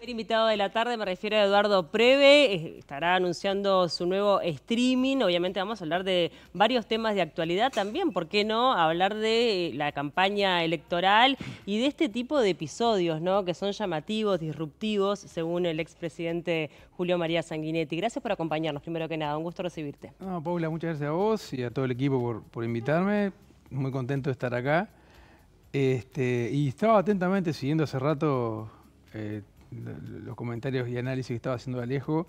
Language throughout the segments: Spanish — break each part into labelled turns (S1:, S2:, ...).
S1: primer invitado de la tarde, me refiero a Eduardo Preve, estará anunciando su nuevo streaming, obviamente vamos a hablar de varios temas de actualidad también, ¿por qué no? Hablar de eh, la campaña electoral y de este tipo de episodios, ¿no? Que son llamativos, disruptivos, según el expresidente Julio María Sanguinetti. Gracias por acompañarnos, primero que nada, un gusto recibirte.
S2: No, Paula, muchas gracias a vos y a todo el equipo por, invitarme, muy contento de estar acá. Este, y estaba atentamente siguiendo hace rato eh, los comentarios y análisis que estaba haciendo Alejo.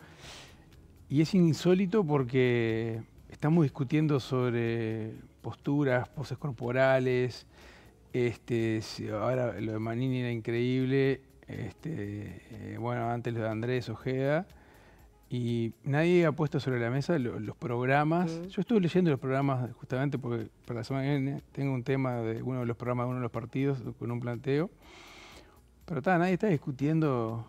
S2: Y es insólito porque estamos discutiendo sobre posturas, poses corporales. Este, ahora lo de Manini era increíble. Este, eh, bueno, antes lo de Andrés Ojeda. Y nadie ha puesto sobre la mesa los programas. Yo estuve leyendo los programas justamente porque para la semana tengo un tema de uno de los programas de uno de los partidos con un planteo. Pero está, nadie está discutiendo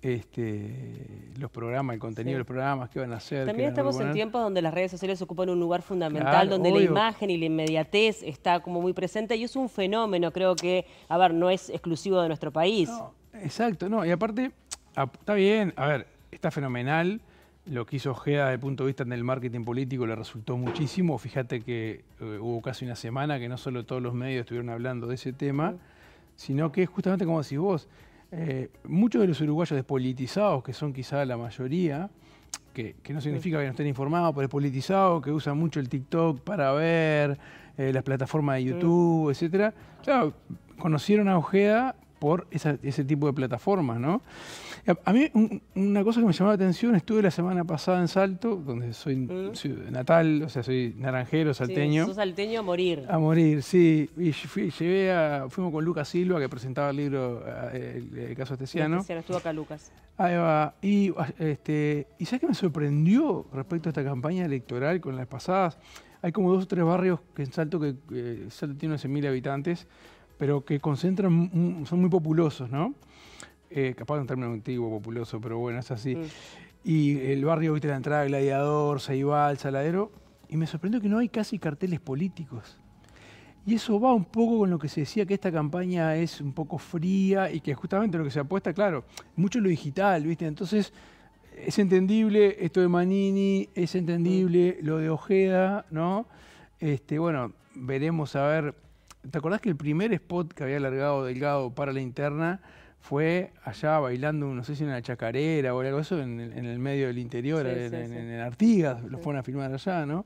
S2: este, los programas, el contenido de los programas, qué van a hacer. También estamos en tiempos
S1: donde las redes sociales ocupan un lugar fundamental, donde la imagen y la inmediatez está como muy presente y es un fenómeno, creo que, a ver, no es exclusivo de nuestro país.
S2: exacto, no, y aparte, ah, está bien, a ver, está fenomenal. Lo que hizo Gea desde el punto de vista del marketing político le resultó muchísimo. Fíjate que eh, hubo casi una semana que no solo todos los medios estuvieron hablando de ese tema, sino que es justamente como decís vos, eh, muchos de los uruguayos despolitizados, que son quizá la mayoría, que, que no significa que no estén informados, pero despolitizados, que usan mucho el TikTok para ver, eh, las plataformas de YouTube, etcétera, conocieron a Ojeda por ese tipo de plataformas, ¿no? A mí una cosa que me llamaba la atención, estuve la semana pasada en Salto, donde soy, mm. natal, o sea, soy naranjero, salteño. salteño a morir. A morir, sí. Y llevé fuimos con Lucas Silva, que presentaba el libro eh, El, caso Estesiano. Sí,
S1: estuvo acá Lucas.
S2: Ahí va. Y, este, ¿sabes qué me sorprendió respecto a esta campaña electoral con las pasadas? Hay como dos o tres barrios que en Salto, que eh, Salto tiene 11.000 habitantes, pero que concentran, son muy populosos, ¿no? Eh, capaz de un término antiguo, populoso, pero bueno, es así. Y el barrio, viste, la entrada Gladiador, Ceibal, Saladero, y me sorprendió que no hay casi carteles políticos. Y eso va un poco con lo que se decía que esta campaña es un poco fría y que justamente lo que se apuesta, claro, mucho lo digital, ¿viste? Entonces, es entendible esto de Manini, es entendible mm. lo de Ojeda, ¿no? Este, bueno, veremos a ver ¿Te acordás que el primer spot que había alargado Delgado para la interna fue allá bailando, no sé si en la chacarera o algo eso, en el, medio del interior, en, Artigas, lo fueron a filmar allá, ¿no?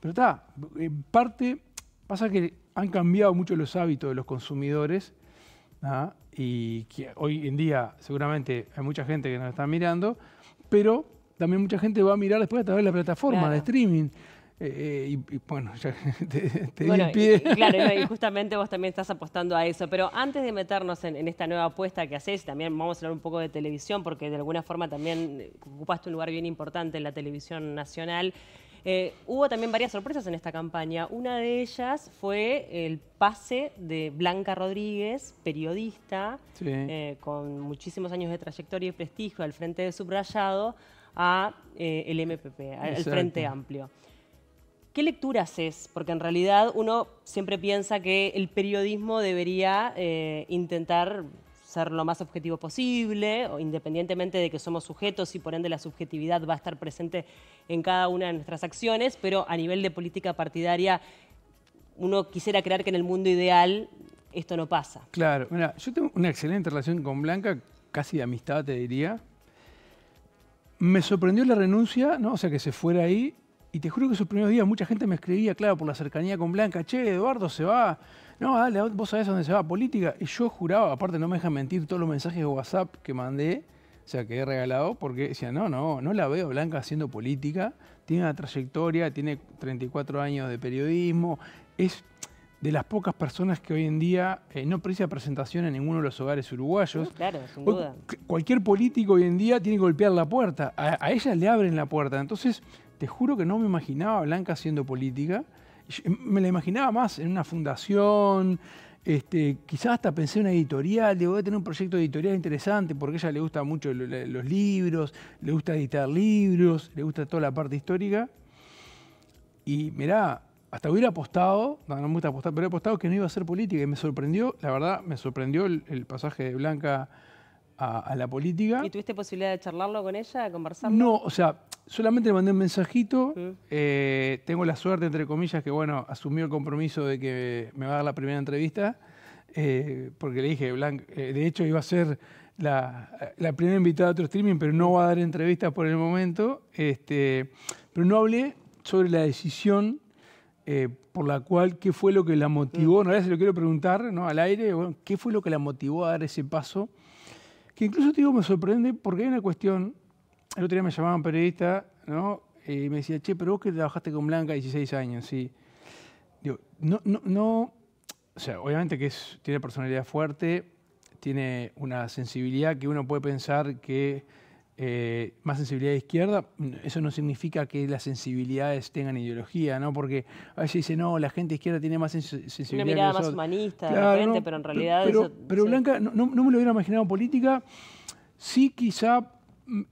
S2: Pero está, en eh, parte pasa que han cambiado mucho los hábitos de los consumidores y que hoy en día seguramente hay mucha gente que nos está mirando, pero también mucha gente va a mirar después a través de la plataforma de streaming. Eh, eh, y, bueno, ya te, te claro, y
S1: justamente vos también estás apostando a eso. Pero antes de meternos en, esta nueva apuesta que hacés, también vamos a hablar un poco de televisión, porque de alguna forma también eh, ocupaste un lugar bien importante en la televisión nacional. hubo también varias sorpresas en esta campaña. Una de ellas fue el pase de Blanca Rodríguez, periodista, con muchísimos años de trayectoria y prestigio al frente de Subrayado, a el MPP, al Frente Amplio. ¿Qué lecturas es? Porque en realidad uno siempre piensa que el periodismo debería eh, intentar ser lo más objetivo posible, independientemente de que somos sujetos y por ende la subjetividad va a estar presente en cada una de nuestras acciones, pero a nivel de política partidaria uno quisiera creer que en el mundo ideal esto no pasa.
S2: Claro, yo tengo una excelente relación con Blanca, casi de amistad te diría. Me sorprendió la renuncia, ¿no? o sea, que se fuera ahí y te juro que esos primeros días mucha gente me escribía, claro, por la cercanía con Blanca, che, Eduardo se va, no, dale, vos sabés dónde se va, política. Y yo juraba, aparte no me dejan mentir, todos los mensajes de WhatsApp que mandé, o sea, que he regalado, porque decía, no, no, no la veo Blanca haciendo política, tiene una trayectoria, tiene 34 años de periodismo, es de las pocas personas que hoy en día eh, no precisa presentación en ninguno de los hogares uruguayos. Claro, sin duda. cualquier político hoy en día tiene que golpear la puerta. A, a, ella le abren la puerta. Entonces, te juro que no me imaginaba a Blanca haciendo política. Em, me la imaginaba más en una fundación, este, quizás hasta pensé en una editorial, digo, voy a tener un proyecto editorial interesante porque a ella le gusta mucho los libros, le gusta editar libros, le gusta toda la parte histórica. Y mirá, hasta hubiera apostado, no, me gusta apostar, pero hubiera apostado que no iba a ser política y me sorprendió, la verdad, me sorprendió el, pasaje de Blanca a, la política. ¿Y tuviste posibilidad de charlarlo con ella, de conversarlo? No, o sea, solamente le mandé un mensajito. Eh, tengo la suerte, entre comillas, que bueno, asumió el compromiso de que me va a dar la primera entrevista. Eh, porque le dije, Blanc, eh, de hecho iba a ser la, primera invitada a otro streaming, pero no va a dar entrevistas por el momento. Este, pero no hablé sobre la decisión por la cual, qué fue lo que la motivó, mm. en realidad se lo quiero preguntar ¿no? al aire, qué fue lo que la motivó a dar ese paso, que incluso te digo, me sorprende porque hay una cuestión el otro día me llamaba un periodista, ¿no? Y me decía, che, pero vos que trabajaste con Blanca 16 años, sí. Digo, no, no, no. O sea, obviamente que tiene personalidad fuerte, tiene una sensibilidad que uno puede pensar que eh, más sensibilidad de izquierda, eso no significa que las sensibilidades tengan ideología, ¿no? Porque a veces dice, no, la gente izquierda tiene más sensibilidad. Una mirada más humanista, de repente, pero en realidad. Pero, Blanca, no, me lo hubiera imaginado política. Sí, quizá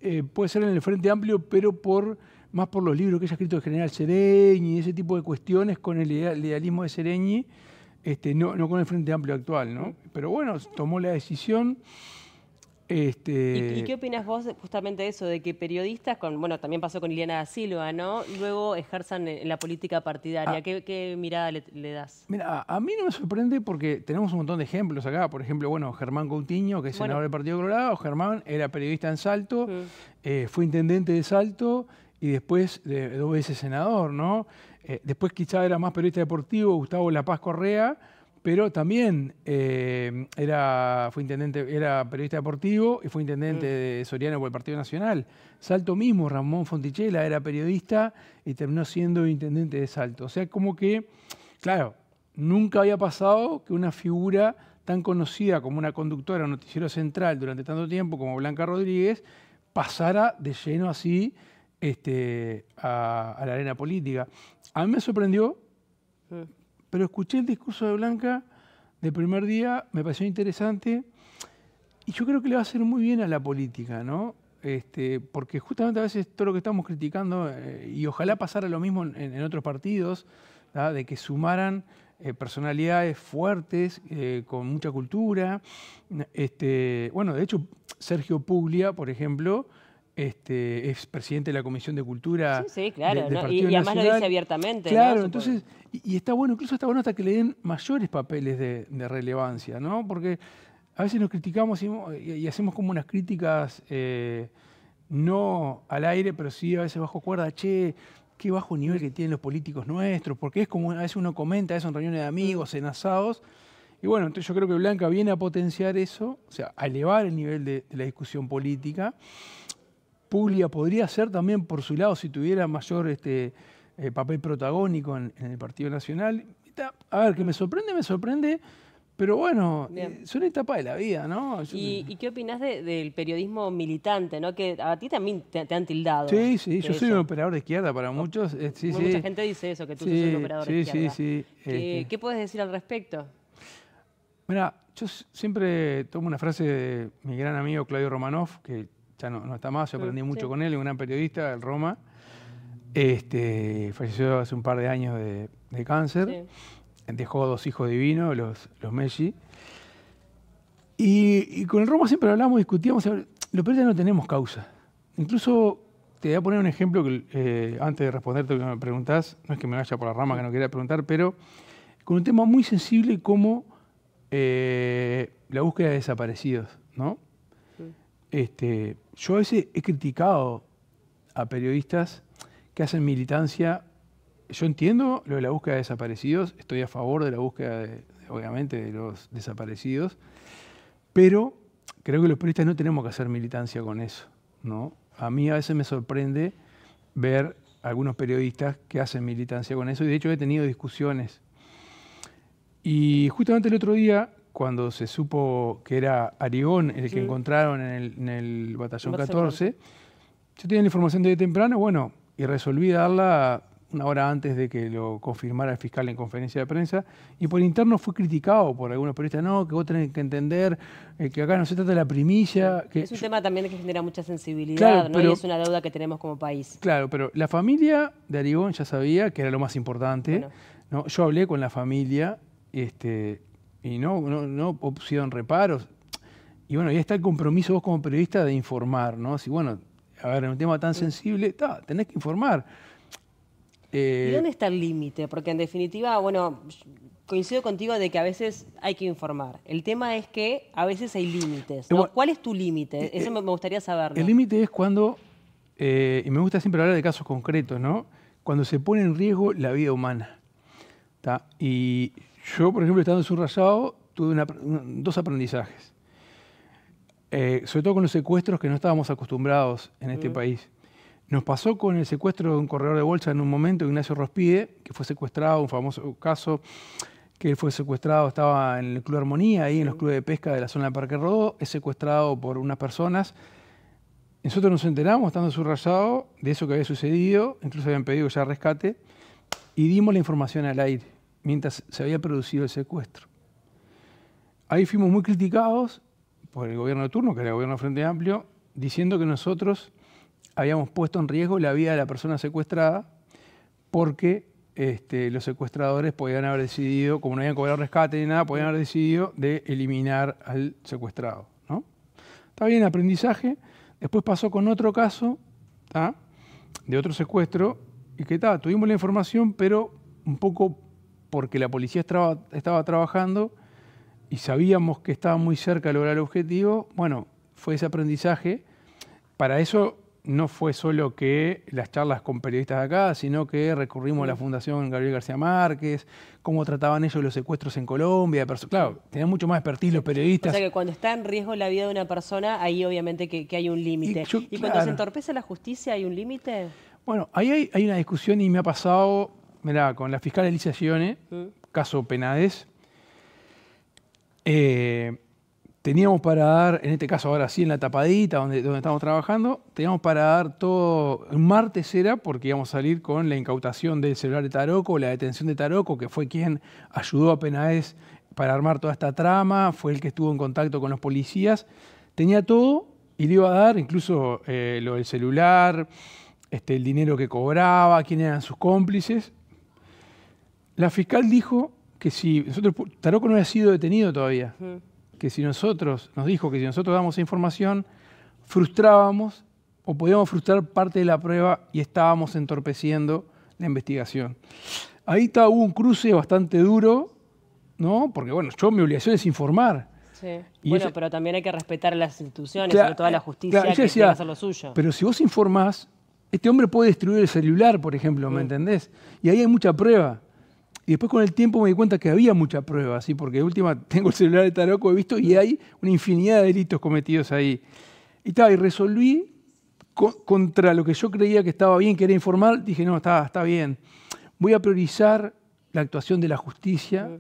S2: eh, puede ser en el Frente Amplio, pero por más por los libros que haya ha escrito de General Sereñi, ese tipo de cuestiones con el idealismo de Sereñi, este, no, no con el Frente Amplio actual, ¿no? Pero bueno, tomó la decisión. Este, ¿Y, qué
S1: opinas vos justamente de eso, de que periodistas, bueno, también pasó con Liliana da Silva, ¿no? Luego ejerzan en la política partidaria. Ah. ¿Qué, mirada le, das?
S2: Mira, a, mí no me sorprende porque tenemos un montón de ejemplos acá. Por ejemplo, bueno, Germán Coutinho, que es senador del Partido Colorado. Germán era periodista en Salto, mm. eh, fue intendente de Salto y después de, dos veces senador, ¿no? Eh, después quizá era más periodista deportivo Gustavo La Paz Correa pero también eh, era, fue intendente, era periodista deportivo y fue intendente mm. de Soriano por el Partido Nacional. Salto mismo, Ramón Fontichela era periodista y terminó siendo intendente de Salto. O sea, como que, claro, nunca había pasado que una figura tan conocida como una conductora noticiero central durante tanto tiempo como Blanca Rodríguez pasara de lleno así este, a, la arena política. A mí me sorprendió mm pero escuché el discurso de Blanca del primer día, me pareció interesante y yo creo que le va a hacer muy bien a la política, ¿no? Este, porque justamente a veces todo lo que estamos criticando, eh, y ojalá pasara lo mismo en, otros partidos, de que sumaran eh, personalidades fuertes, eh, con mucha cultura. Este, bueno, de hecho, Sergio Puglia, por ejemplo, este, es presidente de la Comisión de Cultura. Sí, sí claro. y, además lo dice abiertamente. Claro, entonces, y, está bueno, incluso está bueno hasta que le den mayores papeles de, relevancia, ¿no? Porque a veces nos criticamos y, hacemos como unas críticas eh, no al aire, pero sí a veces bajo cuerda, che, qué bajo nivel que tienen los políticos nuestros, porque es como a veces uno comenta eso en reuniones de amigos, en asados. Y bueno, entonces yo creo que Blanca viene a potenciar eso, o sea, a elevar el nivel de la discusión política. Puglia podría ser también por su lado si tuviera mayor este, eh, papel protagónico en, el Partido Nacional. A ver, que me sorprende, me sorprende, pero bueno, eh, es una etapa de la vida, ¿no? ¿Y,
S1: qué opinas del periodismo militante, ¿no? Que a ti también te, han tildado. Sí, sí, yo soy un
S2: operador de izquierda para muchos. Eh, mucha gente dice eso, que tú sos un operador de izquierda. Sí, sí, ¿Qué, este.
S1: ¿Qué puedes decir al respecto?
S2: Mira, yo siempre tomo una frase de mi gran amigo Claudio Romanoff, que ya no, está más, yo aprendí mucho con él, un gran periodista, el Roma. Este, falleció hace un par de años de, cáncer. Dejó dos hijos divinos, los, los Messi. Y, con el Roma siempre hablamos, discutíamos, lo peor no tenemos causa. Incluso te voy a poner un ejemplo que eh, antes de responderte lo que me preguntás, no es que me vaya por la rama que no quería preguntar, pero con un tema muy sensible como eh, la búsqueda de desaparecidos, ¿no? Este, yo a veces he criticado a periodistas que hacen militancia. Yo entiendo lo de la búsqueda de desaparecidos, estoy a favor de la búsqueda, obviamente, de los desaparecidos, pero creo que los periodistas no tenemos que hacer militancia con eso. ¿no? A mí a veces me sorprende ver algunos periodistas que hacen militancia con eso, y de hecho he tenido discusiones. Y justamente el otro día cuando se supo que era Arigón el que encontraron en el, batallón 14, yo tenía la información de temprano, bueno, y resolví darla una hora antes de que lo confirmara el fiscal en conferencia de prensa, y por interno fue criticado por algunos periodistas, no, que vos tenés que entender eh, que acá no se trata de la primilla. es un
S1: tema también que genera mucha sensibilidad, ¿no? y es una deuda que tenemos como país.
S2: Claro, pero la familia de Arigón ya sabía que era lo más importante. ¿no? Yo hablé con la familia, este, y no, no, no reparos. Y bueno, ya está el compromiso vos como periodista de informar, ¿no? Si bueno, a ver, en un tema tan sensible, tenés que informar. ¿Y eh, dónde
S1: está el límite? Porque en definitiva, bueno, coincido contigo de que a veces hay que informar. El tema es que a veces hay límites. ¿Cuál es tu límite? Eh, Eso eh, me gustaría saberlo.
S2: El límite es cuando, y me gusta siempre hablar de casos concretos, ¿no? Cuando se pone en riesgo la vida humana. Y yo, por ejemplo, estando subrayado, tuve dos aprendizajes. Eh, sobre todo con los secuestros que no estábamos acostumbrados en este mm. país. Nos pasó con el secuestro de un corredor de bolsa en un momento, Ignacio Rospide, que fue secuestrado, un famoso caso que él fue secuestrado, estaba en el Club Armonía, ahí en los mm. clubes de pesca de la zona de Parque Rodó, es secuestrado por unas personas. Nosotros nos enteramos, estando subrayado, de eso que había sucedido, incluso habían pedido ya rescate, y dimos la información al aire mientras se había producido el secuestro. Ahí fuimos muy criticados por el gobierno de turno, que era el gobierno Frente Amplio, diciendo que nosotros habíamos puesto en riesgo la vida de la persona secuestrada porque este, los secuestradores podían haber decidido, como no habían cobrado rescate ni nada, podían haber decidido de eliminar al secuestrado. ¿no? Está bien, aprendizaje. Después pasó con otro caso de otro secuestro y que tal? tuvimos la información, pero un poco porque la policía estaba, trabajando y sabíamos que estaba muy cerca de lograr el objetivo, bueno, fue ese aprendizaje. Para eso no fue solo que las charlas con periodistas de acá, sino que recurrimos a la Fundación Gabriel García Márquez, cómo trataban ellos los secuestros en Colombia. Claro, tenían mucho más expertise los periodistas. O sea
S1: que cuando está en riesgo la vida de una persona, ahí obviamente que, hay un límite. ¿Y, cuando se entorpece la justicia, hay un límite?
S2: Bueno, ahí hay, una discusión y me ha pasado mirá, con la fiscal Alicia mm. caso Penades, eh, teníamos para dar, en este caso ahora sí, en la tapadita donde, donde estamos trabajando, teníamos para dar todo, un martes era porque íbamos a salir con la incautación del celular de Taroco, la detención de Taroco, que fue quien ayudó a Penades para armar toda esta trama, fue el que estuvo en contacto con los policías, tenía todo y le iba a dar incluso eh, lo del celular, este, el dinero que cobraba, quién eran sus cómplices, la fiscal dijo que si nosotros, Taroco no había sido detenido todavía, que si nosotros, nos dijo que si nosotros damos información, frustrábamos o podíamos frustrar parte de la prueba y estábamos entorpeciendo la investigación. Ahí está, hubo un cruce bastante duro, ¿no? Porque bueno, yo mi obligación es informar.
S1: Sí. bueno, pero también hay que respetar las instituciones, toda sobre todo la eh, justicia, que hacer lo suyo. Pero
S2: si vos informás, este hombre puede destruir el celular, por ejemplo, ¿me entendés? Y ahí hay mucha prueba. Y después con el tiempo me di cuenta que había mucha prueba, porque última tengo el celular de Taroco, he visto, y hay una infinidad de delitos cometidos ahí. Y, y resolví contra lo que yo creía que estaba bien, que era informal, dije, no, está, está bien. Voy a priorizar la actuación de la justicia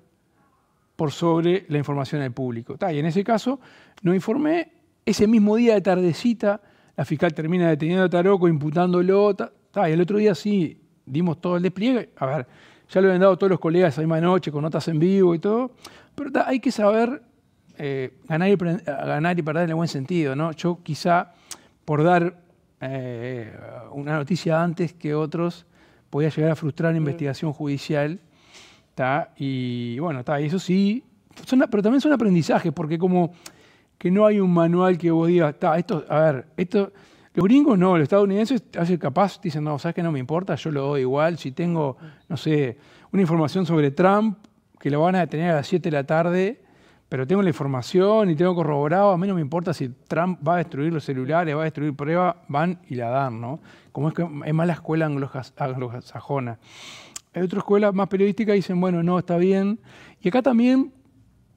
S2: por sobre la información al público. está y en ese caso no informé, ese mismo día de tardecita la fiscal termina deteniendo a Taroco, imputándolo, está y el otro día sí dimos todo el despliegue. A ver, ya lo han dado todos los colegas la misma noche con notas en vivo y todo. Pero hay que saber eh, ganar, y, ganar y perder en el buen sentido. ¿no? Yo quizá por dar eh, una noticia antes que otros podía llegar a frustrar una investigación judicial. Y bueno, está eso sí, son, pero también son aprendizajes, porque como que no hay un manual que vos digas, esto, a ver, esto los gringos no, los estadounidenses hace capaz dicen, no, sabes que no me importa, yo lo doy igual. Si tengo, no sé, una información sobre Trump, que lo van a detener a las 7 de la tarde, pero tengo la información y tengo corroborado, a mí no me importa si Trump va a destruir los celulares, va a destruir pruebas, van y la dan, ¿no? Como es que es más la escuela anglosajona. Hay otra escuela más periodística dicen, bueno, no, está bien. Y acá también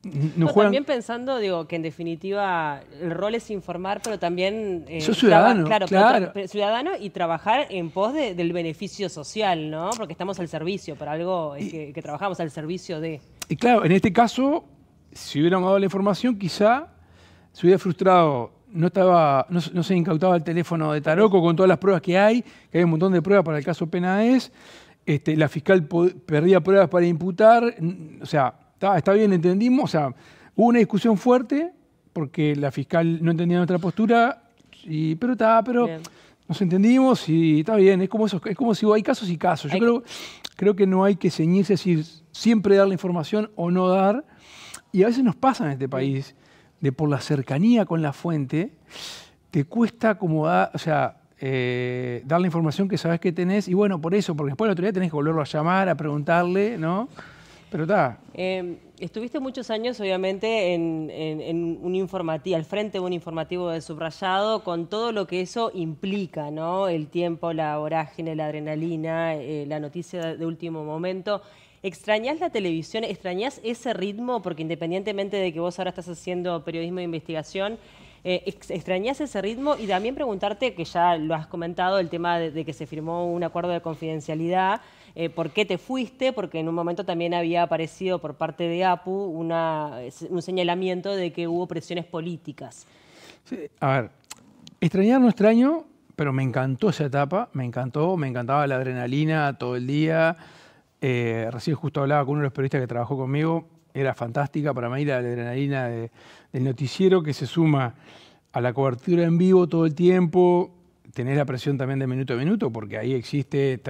S2: también
S1: pensando, digo, que en definitiva el rol es informar, pero también... Eh, ciudadano. Claro, ciudadano y trabajar en pos del beneficio social, ¿no? Porque estamos al servicio, para algo que, trabajamos al servicio de...
S2: Y claro, en este caso, si hubieran dado la información, quizá se hubiera frustrado. No, estaba, no, se incautaba el teléfono de Taroco con todas las pruebas que hay, que hay un montón de pruebas para el caso Penaes. Este, la fiscal perdía pruebas para imputar. O sea Está, está bien, entendimos. O sea, hubo una discusión fuerte porque la fiscal no entendía nuestra postura, y, pero está, pero nos entendimos y está bien. Es como, es como si hay casos y casos. Yo creo, que... creo que no hay que ceñirse, a siempre dar la información o no dar. Y a veces nos pasa en este país de por la cercanía con la fuente, te cuesta acomodar, o sea, eh, dar la información que sabes que tenés, y bueno, por eso, porque después de la autoridad tenés que volverlo a llamar, a preguntarle, ¿no? Pero
S1: em, estuviste muchos años, obviamente, en, un informativo, al frente de un informativo de subrayado, con todo lo que eso implica, ¿no? El tiempo, la vorágine, la adrenalina, eh, la noticia de último momento. ¿Extrañás la televisión? extrañas ese ritmo? Porque independientemente de que vos ahora estás haciendo periodismo de investigación, eh, ¿Extrañas ese ritmo? Y también preguntarte, que ya lo has comentado, el tema de que se firmó un acuerdo de confidencialidad eh, por qué te fuiste, porque en un momento también había aparecido por parte de APU eh, un señalamiento de que hubo presiones políticas.
S2: a ver, extrañar no extraño, pero me encantó esa etapa, me encantó, me encantaba la adrenalina todo el día. Eh, recién justo hablaba con uno de los periodistas que trabajó conmigo, era fantástica para mí la adrenalina del noticiero que se suma a la cobertura en vivo todo el tiempo, tenés la presión también de minuto a minuto, porque ahí existe,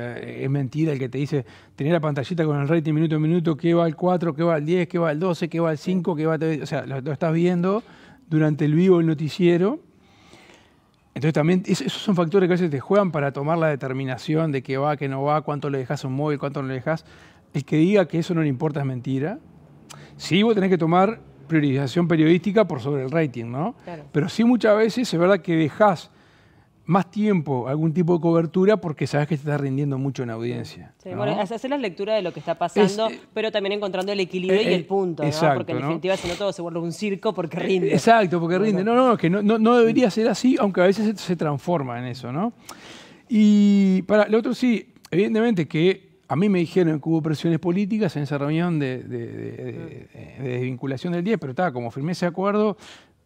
S2: es mentira el que te dice, tener la pantallita con el rating minuto a minuto, qué va al 4, qué va al 10, qué va al 12, qué va al 5, que va O sea, lo, estás viendo durante el vivo, el noticiero. Entonces también esos son factores que a veces te juegan para tomar la determinación de qué va, qué no va, cuánto le dejas un móvil, cuánto no le dejas. El que diga que eso no le importa es mentira. Sí, vos tenés que tomar priorización periodística por sobre el rating, ¿no? Pero sí muchas veces es verdad que dejas más tiempo algún tipo de cobertura porque sabes que te estás rindiendo mucho en audiencia. Sí, hacer
S1: la lectura de lo que está pasando, eh, pero también encontrando el equilibrio y el eh, punto, ¿no? Porque en definitiva, si no todo se vuelve un circo porque eh, rinde. Exacto,
S2: porque rinde. No, no, es que no, debería ser así, aunque a veces se, transforma en eso, ¿no? Y para lo otro sí, evidentemente que a mí me dijeron que hubo presiones políticas en esa reunión de, mm. desvinculación del 10, pero está, como firmé ese acuerdo,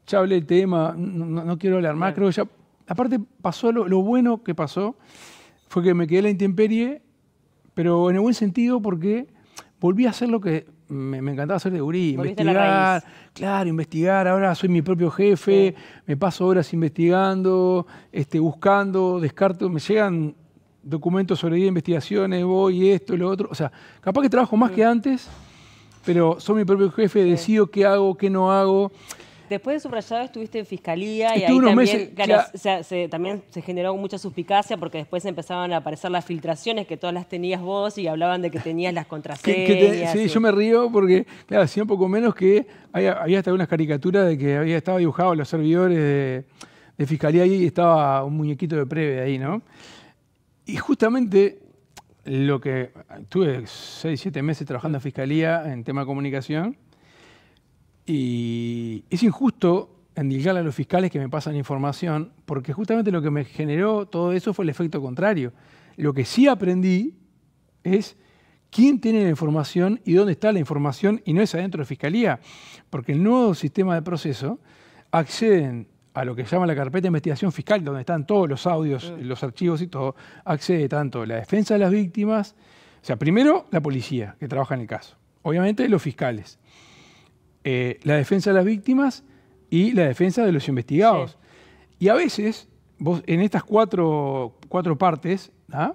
S2: ya hablé el tema, no, no quiero hablar más, creo que ya aparte pasó lo, bueno que pasó, fue que me quedé en la intemperie, pero en el buen sentido porque volví a hacer lo que me, encantaba hacer de gurí, investigar, claro, investigar, ahora soy mi propio jefe, me paso horas investigando, este, buscando, descarto, me llegan documentos sobre investigaciones, voy, esto, lo otro, o sea, capaz que trabajo más mm. que antes, pero soy mi propio jefe, decido qué hago, qué no hago.
S1: Después de subrayado estuviste en fiscalía y ahí también, se, generó mucha suspicacia porque después empezaban a aparecer las filtraciones que todas las tenías vos y hablaban de que tenías las contraseñas. sí, yo
S2: me río porque, claro, hacía un poco menos que había, hasta unas caricaturas de que había estado dibujado los servidores de, fiscalía y estaba un muñequito de preve ahí, ¿no? Y justamente lo que tuve 6, 7 meses trabajando en fiscalía en tema de comunicación y es injusto endilgarle a los fiscales que me pasan información, porque justamente lo que me generó todo eso fue el efecto contrario. Lo que sí aprendí es quién tiene la información y dónde está la información y no es adentro de fiscalía, porque el nuevo sistema de proceso acceden a lo que se llama la carpeta de investigación fiscal, donde están todos los audios, mm. los archivos y todo, accede tanto la defensa de las víctimas, o sea, primero la policía que trabaja en el caso, obviamente los fiscales, eh, la defensa de las víctimas y la defensa de los investigados. Y a veces, vos en estas cuatro, cuatro partes, ¿ah?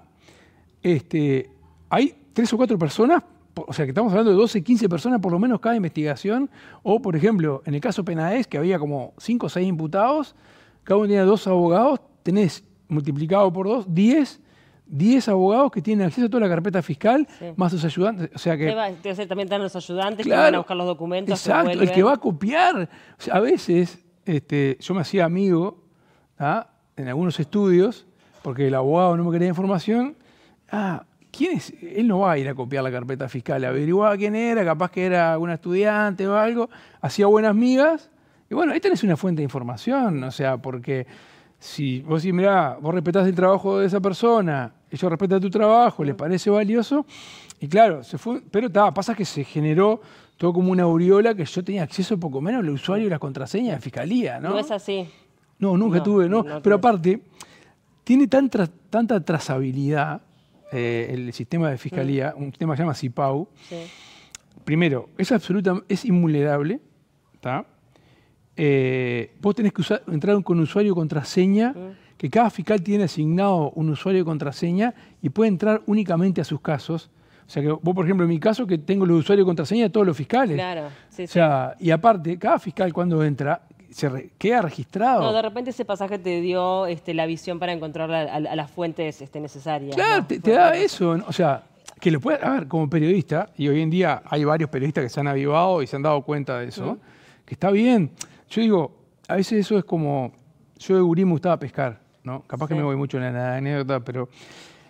S2: este, hay tres o cuatro personas, o sea que estamos hablando de 12, 15 personas por lo menos cada investigación, o por ejemplo, en el caso Penaes, que había como cinco o seis imputados, cada uno tenía dos abogados, tenés multiplicado por dos, 10 10 abogados que tienen acceso a toda la carpeta fiscal, más sus ayudantes. O sea que.
S1: también están los ayudantes que van a buscar los documentos. Exacto, el que va a
S2: copiar. a veces, este, yo me hacía amigo ¿ah? en algunos estudios, porque el abogado no me quería información. Ah, ¿quién es? Él no va a ir a copiar la carpeta fiscal. Averiguaba quién era, capaz que era un estudiante o algo. Hacía buenas migas. Y bueno, esta es una fuente de información, o sea, porque si vos decís, mirá, vos respetás el trabajo de esa persona, ellos respeta tu trabajo, le mm. parece valioso. Y claro, se fue, pero pasa que se generó todo como una aureola que yo tenía acceso poco menos al usuario y la contraseña de fiscalía, ¿no? No es así. No, nunca tuve, ¿no? pero aparte, tiene tanta trazabilidad eh, el sistema de fiscalía, mm. un sistema que se llama CIPAU. Sí. Primero, es absoluta, es ¿está? Eh, vos tenés que entrar con usuario y contraseña. Mm que cada fiscal tiene asignado un usuario de contraseña y puede entrar únicamente a sus casos. O sea, que vos, por ejemplo, en mi caso, que tengo los usuarios de contraseña de todos los fiscales. Claro, sí, O sea, y aparte, cada fiscal cuando entra, se queda registrado. No, de
S1: repente ese pasaje te dio este, la visión para encontrar a, las fuentes este, necesarias. Claro,
S2: te, da eso. O sea, que lo puedas, A ver, como periodista, y hoy en día hay varios periodistas que se han avivado y se han dado cuenta de eso, que está bien. Yo digo, a veces eso es como... Yo de gurí me gustaba pescar. ¿no? Capaz que me voy mucho en la anécdota, pero...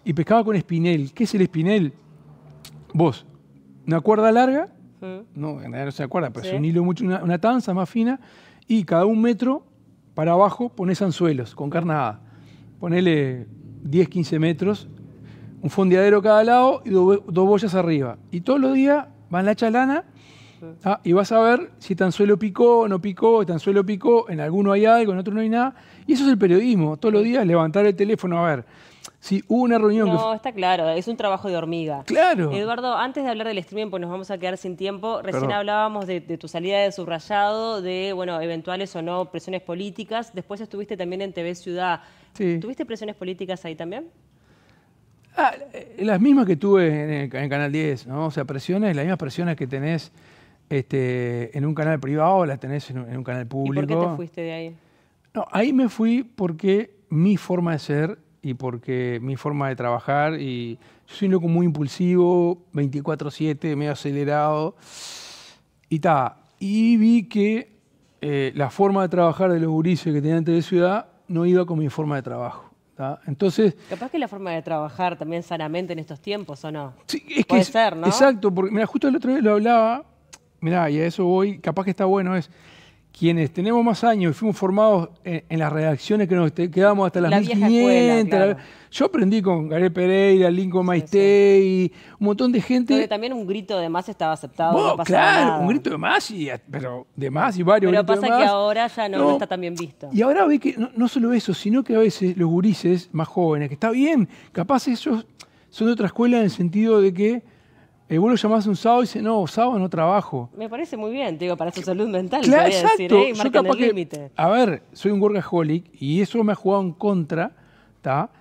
S2: Y pescaba con espinel. ¿Qué es el espinel? Vos, una cuerda larga, no, en realidad no se acuerda, pero es un hilo mucho, una, tanza más fina, y cada un metro para abajo pones anzuelos con carnada. Ponele 10, 15 metros, un fondeadero cada lado y dos bollas boyas arriba. Y todos los días van la chalana Mm. ¿Ah? Y vas a ver si tan suelo picó, no picó, tan suelo picó, en alguno hay algo, en otro no hay nada. Y eso es el periodismo, todos los días levantar el teléfono a ver. Si hubo una reunión. No,
S1: está claro, es un trabajo de hormiga. Claro. Eduardo, antes de hablar del streaming, pues nos vamos a quedar sin tiempo. Recién hablábamos de, tu salida de subrayado, de bueno, eventuales o no presiones políticas. Después estuviste también en TV Ciudad. ¿Tuviste presiones políticas ahí también?
S2: Ah, eh, las mismas que tuve en, el, en Canal 10, ¿no? O sea, presiones, las mismas presiones que tenés este, en un canal privado, la tenés en un, canal público. ¿Y por qué te fuiste de ahí? No, ahí me fui porque mi forma de ser y porque mi forma de trabajar y yo soy un loco muy impulsivo, 24/7, medio acelerado y ta. Y vi que eh, la forma de trabajar de los gurises que tenían de Ciudad no iba con mi forma de trabajo. Entonces,
S1: Capaz que la forma de trabajar también sanamente en estos tiempos, ¿o no? Sí, es que, Exacto,
S2: porque mira, justo el otro día lo hablaba mirá, y a eso voy, capaz que está bueno, es quienes tenemos más años y fuimos formados en, las redacciones que nos quedamos hasta las la 1500. Yo aprendí con Gareth Pereira, Lincoln Maistei, y un montón de gente. Pero
S1: también un grito de más estaba aceptado. claro, un grito
S2: de más, y, pero de más y varios. Pero pasa que ahora ya no, está tan bien visto. Y ahora ve que no, solo eso, sino que a veces los gurises más jóvenes, que está bien, capaz ellos son de otra escuela en el sentido de que eh, vos lo llamás un sábado y dice, no, sábado no trabajo.
S1: Me parece muy bien, digo, para su salud mental. Claro, exacto. Decir, ¿eh?
S2: Yo a ver, soy un workaholic y eso me ha jugado en contra, ¿está?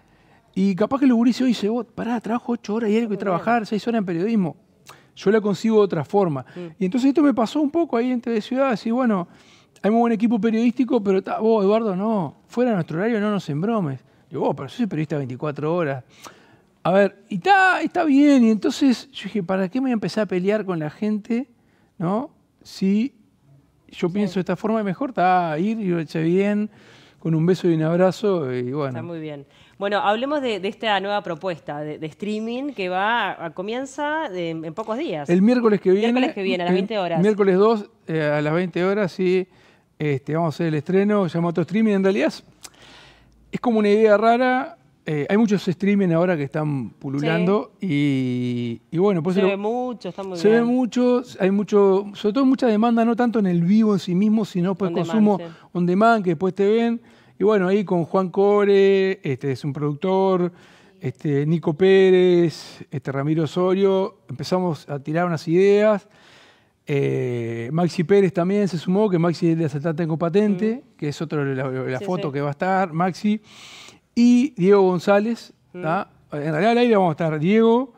S2: Y capaz que el gurises dice, vos, pará, trabajo ocho horas y hay que trabajar, seis horas en periodismo. Yo la consigo de otra forma. Mm. Y entonces esto me pasó un poco ahí en de Ciudad, bueno, hay un buen equipo periodístico, pero vos, Eduardo, no, fuera de nuestro horario no nos embromes. Digo, vos, oh, pero soy periodista 24 horas. A ver, y está, está bien. Y entonces yo dije, ¿para qué me voy a empezar a pelear con la gente? ¿No? Si yo pienso de esta forma, es mejor está ir y lo eche bien, con un beso y un abrazo. Y bueno. Está muy
S1: bien. Bueno, hablemos de, esta nueva propuesta de, streaming que va a, comienza en pocos días. El
S2: miércoles que viene. Miércoles que viene, a las 20 horas. Miércoles 2 eh, a las 20 horas, sí. Este, vamos a hacer el estreno, llamado streaming en realidad. Es como una idea rara, eh, hay muchos streaming ahora que están pululando y, bueno, pues se ve mucho, se ve mucho, hay mucho, sobre todo mucha demanda, no tanto en el vivo en sí mismo, sino pues consumo on demand que después te ven. Y bueno, ahí con Juan Core, este es un productor, este, Nico Pérez, este, Ramiro Osorio, empezamos a tirar unas ideas. Eh, Maxi Pérez también se sumó, que Maxi es de Asaltante Patente, que es otro de la, foto que va a estar, Maxi y Diego González. Mm. En realidad al aire vamos a estar Diego,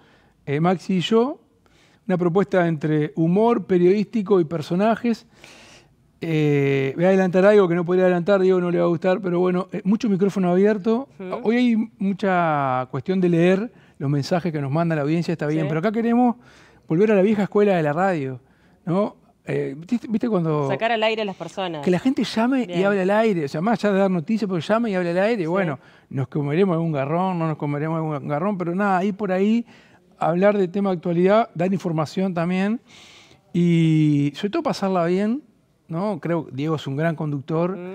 S2: eh, Maxi y yo. Una propuesta entre humor periodístico y personajes. Eh, voy a adelantar algo que no podría adelantar, Diego no le va a gustar, pero bueno, eh, mucho micrófono abierto. Mm. Hoy hay mucha cuestión de leer los mensajes que nos manda la audiencia, está bien, pero acá queremos volver a la vieja escuela de la radio, ¿no? Eh, ¿viste, cuando. Sacar
S1: al aire a las personas. Que la
S2: gente llame y hable al aire. O sea, más allá de dar noticias, porque llame y hable al aire. Bueno, nos comeremos algún garrón, no nos comeremos algún garrón, pero nada, ahí por ahí, hablar de tema de actualidad, dar información también. Y sobre todo pasarla bien, ¿no? Creo que Diego es un gran conductor. Mm.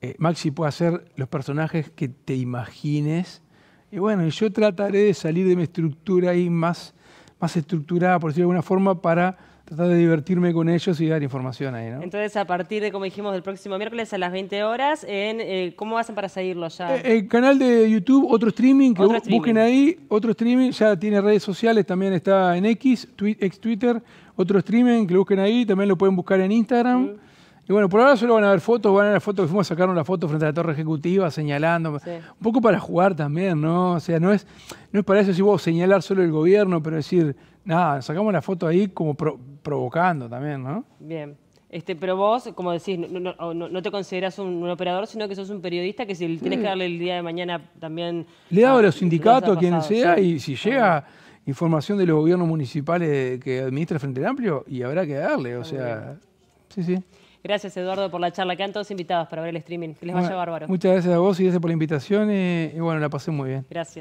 S2: Eh, Maxi puede hacer los personajes que te imagines. Y bueno, yo trataré de salir de mi estructura ahí más, más estructurada, por decirlo de alguna forma, para tratar de divertirme con ellos y dar información ahí, ¿no?
S1: Entonces, a partir de, como dijimos, del próximo miércoles a las 20 horas, en, eh, ¿cómo hacen para seguirlo ya? El,
S2: eh, eh, canal de YouTube, otro streaming, que busquen ahí, otro streaming, ya tiene redes sociales, también está en X, X Twitter, otro streaming que lo busquen ahí, también lo pueden buscar en Instagram. Y bueno, por ahora solo van a haber fotos, van a ver fotos que fuimos a sacar una foto frente a la torre ejecutiva señalando. Un poco para jugar también, ¿no? O sea, no es, no es para eso si vos señalar solo el gobierno, pero decir, nada, sacamos la foto ahí como provocando también, ¿no?
S1: Bien. Este, pero vos, como decís, no, te consideras un, operador, sino que sos un periodista que si le tienes que darle el día de mañana también...
S2: Le da a los sindicatos, a quien sea, y si llega información de los gobiernos municipales que administra Frente Amplio, y habrá que darle, o sea... Sí, sí.
S1: Gracias, Eduardo, por la charla. Quedan todos invitados para ver el streaming. Que les vaya bárbaro. Muchas
S2: gracias a vos y gracias por la invitación. y bueno, la pasé muy bien.
S1: Gracias.